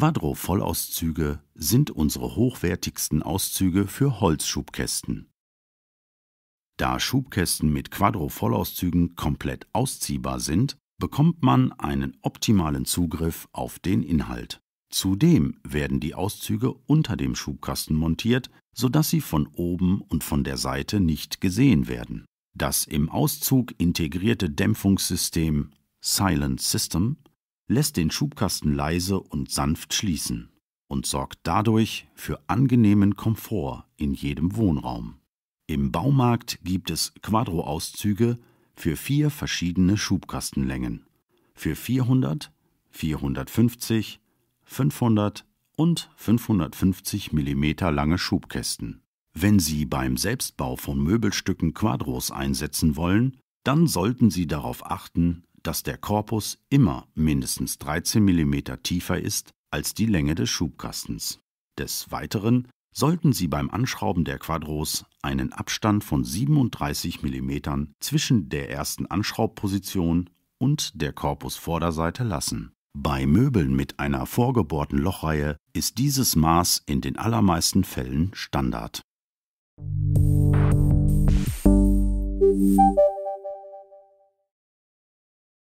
Quadro-Vollauszüge sind unsere hochwertigsten Auszüge für Holzschubkästen. Da Schubkästen mit Quadro-Vollauszügen komplett ausziehbar sind, bekommt man einen optimalen Zugriff auf den Inhalt. Zudem werden die Auszüge unter dem Schubkasten montiert, sodass sie von oben und von der Seite nicht gesehen werden. Das im Auszug integrierte Dämpfungssystem Silent System lässt den Schubkasten leise und sanft schließen und sorgt dadurch für angenehmen Komfort in jedem Wohnraum. Im Baumarkt gibt es Quadro-Auszüge für vier verschiedene Schubkastenlängen. Für 400, 450, 500 und 550 mm lange Schubkästen. Wenn Sie beim Selbstbau von Möbelstücken Quadros einsetzen wollen, dann sollten Sie darauf achten, dass der Korpus immer mindestens 13 mm tiefer ist als die Länge des Schubkastens. Des Weiteren sollten Sie beim Anschrauben der Quadros einen Abstand von 37 mm zwischen der ersten Anschraubposition und der Korpusvorderseite lassen. Bei Möbeln mit einer vorgebohrten Lochreihe ist dieses Maß in den allermeisten Fällen Standard.